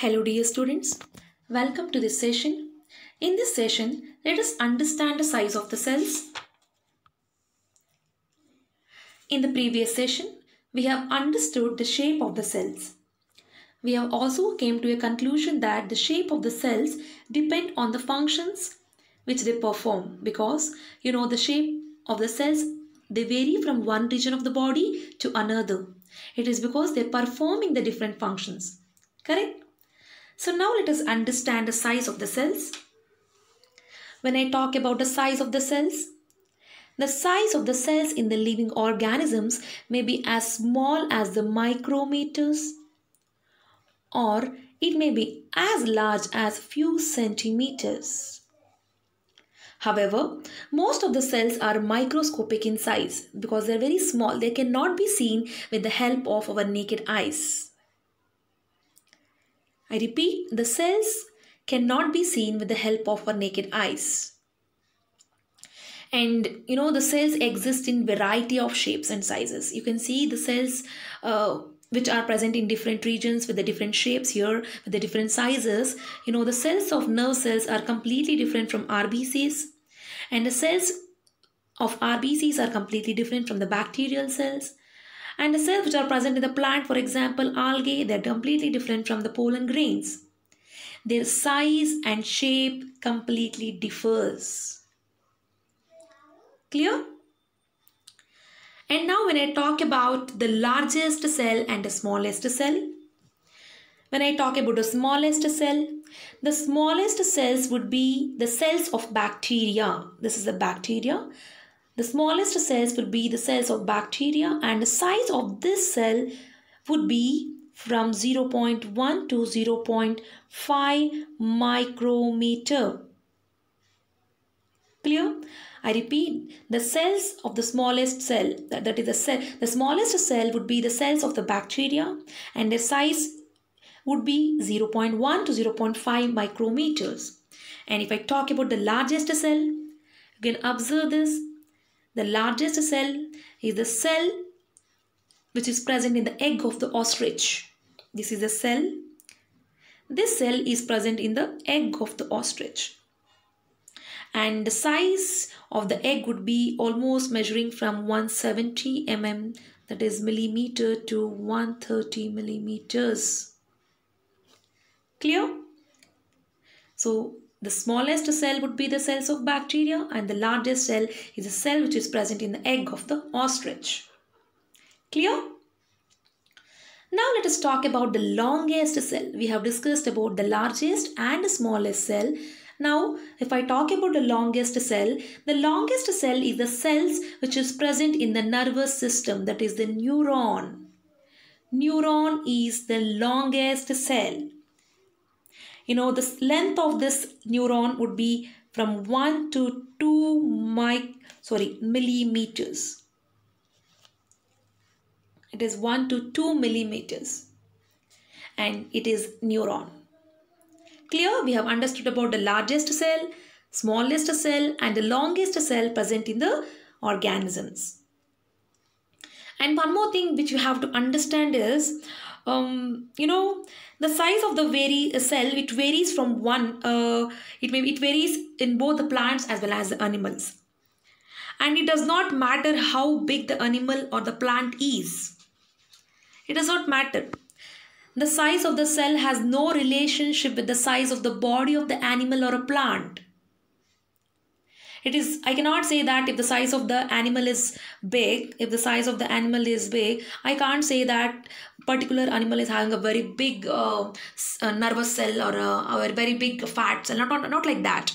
Hello dear students, welcome to this session. In this session, let us understand the size of the cells. In the previous session, we have understood the shape of the cells. We have also came to a conclusion that the shape of the cells depend on the functions which they perform because you know the shape of the cells they vary from one region of the body to another. It is because they are performing the different functions. Correct? So now let us understand the size of the cells. When I talk about the size of the cells, the size of the cells in the living organisms may be as small as the micrometers or it may be as large as few centimeters. However, most of the cells are microscopic in size because they are very small. They cannot be seen with the help of our naked eyes. I repeat, the cells cannot be seen with the help of our naked eyes. And you know, the cells exist in variety of shapes and sizes. You can see the cells uh, which are present in different regions with the different shapes here, with the different sizes. You know, the cells of nerve cells are completely different from RBCs. And the cells of RBCs are completely different from the bacterial cells. And the cells which are present in the plant, for example, algae, they are completely different from the pollen grains. Their size and shape completely differs. Clear? And now when I talk about the largest cell and the smallest cell, when I talk about the smallest cell, the smallest cells would be the cells of bacteria. This is the bacteria the smallest cells would be the cells of bacteria and the size of this cell would be from 0.1 to 0.5 micrometer. Clear? I repeat, the cells of the smallest cell, that, that is the cell, the smallest cell would be the cells of the bacteria and their size would be 0.1 to 0.5 micrometers. And if I talk about the largest cell, you can observe this the largest cell is the cell which is present in the egg of the ostrich. This is the cell. This cell is present in the egg of the ostrich. And the size of the egg would be almost measuring from 170 mm that is millimeter to 130 millimeters. Clear? So the smallest cell would be the cells of bacteria and the largest cell is a cell which is present in the egg of the ostrich. Clear? Now let us talk about the longest cell. We have discussed about the largest and smallest cell. Now if I talk about the longest cell, the longest cell is the cells which is present in the nervous system that is the neuron. Neuron is the longest cell you know the length of this neuron would be from 1 to 2 mic sorry millimeters it is 1 to 2 millimeters and it is neuron clear we have understood about the largest cell smallest cell and the longest cell present in the organisms and one more thing which you have to understand is um, you know the size of the very cell it varies from one uh, it may it varies in both the plants as well as the animals and it does not matter how big the animal or the plant is it does not matter the size of the cell has no relationship with the size of the body of the animal or a plant it is i cannot say that if the size of the animal is big if the size of the animal is big i can't say that particular animal is having a very big uh, nervous cell or a, or a very big fat cell not, not not like that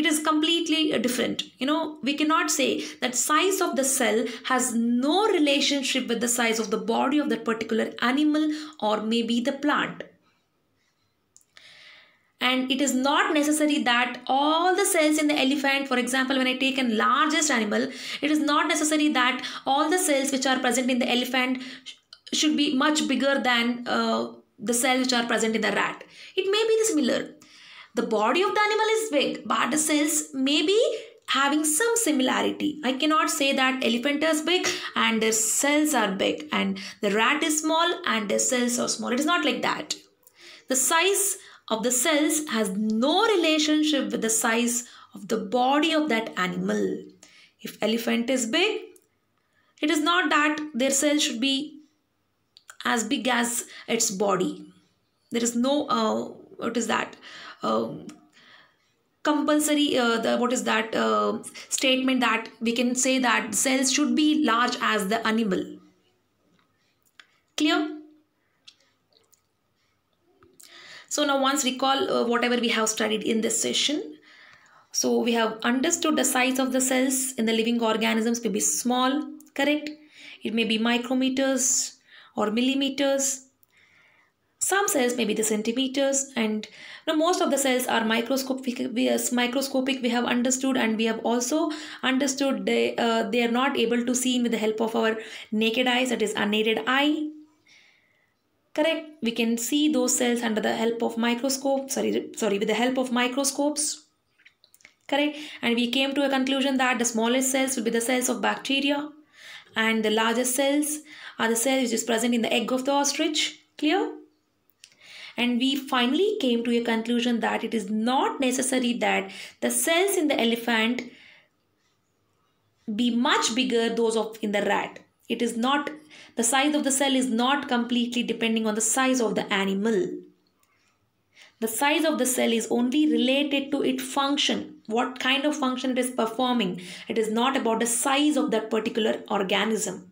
it is completely uh, different you know we cannot say that size of the cell has no relationship with the size of the body of that particular animal or maybe the plant and it is not necessary that all the cells in the elephant for example when i take an largest animal it is not necessary that all the cells which are present in the elephant should be much bigger than uh, the cells which are present in the rat it may be similar the body of the animal is big but the cells may be having some similarity. I cannot say that elephant is big and their cells are big and the rat is small and their cells are small. It is not like that. The size of the cells has no relationship with the size of the body of that animal. If elephant is big, it is not that their cell should be as big as its body. There is no, uh, what is that? Um, compulsory uh, the what is that uh, statement that we can say that cells should be large as the animal clear So now once recall uh, whatever we have studied in this session. So we have understood the size of the cells in the living organisms may be small, correct? It may be micrometers or millimeters. Some cells may be the centimeters and you know, most of the cells are microscopic, uh, microscopic we have understood and we have also understood they, uh, they are not able to see with the help of our naked eyes that is unaided eye correct we can see those cells under the help of microscope sorry sorry with the help of microscopes correct and we came to a conclusion that the smallest cells will be the cells of bacteria and the largest cells are the cells which is present in the egg of the ostrich clear and we finally came to a conclusion that it is not necessary that the cells in the elephant be much bigger those of in the rat it is not, the size of the cell is not completely depending on the size of the animal. The size of the cell is only related to its function, what kind of function it is performing. It is not about the size of that particular organism.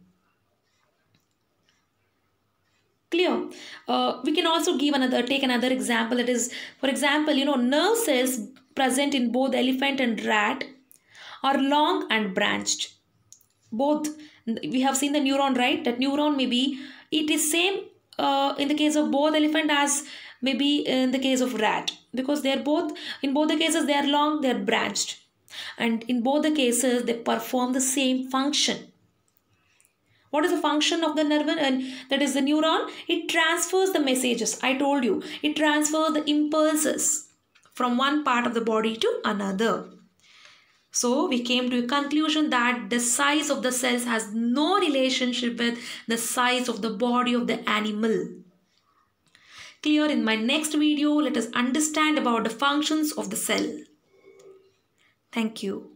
Clear? Uh, we can also give another, take another example. It is, for example, you know, nerve cells present in both elephant and rat are long and branched both we have seen the neuron right that neuron maybe it is same uh, in the case of both elephant as maybe in the case of rat because they are both in both the cases they are long they are branched and in both the cases they perform the same function what is the function of the nerve and uh, that is the neuron it transfers the messages i told you it transfers the impulses from one part of the body to another so we came to a conclusion that the size of the cells has no relationship with the size of the body of the animal. Clear in my next video, let us understand about the functions of the cell. Thank you.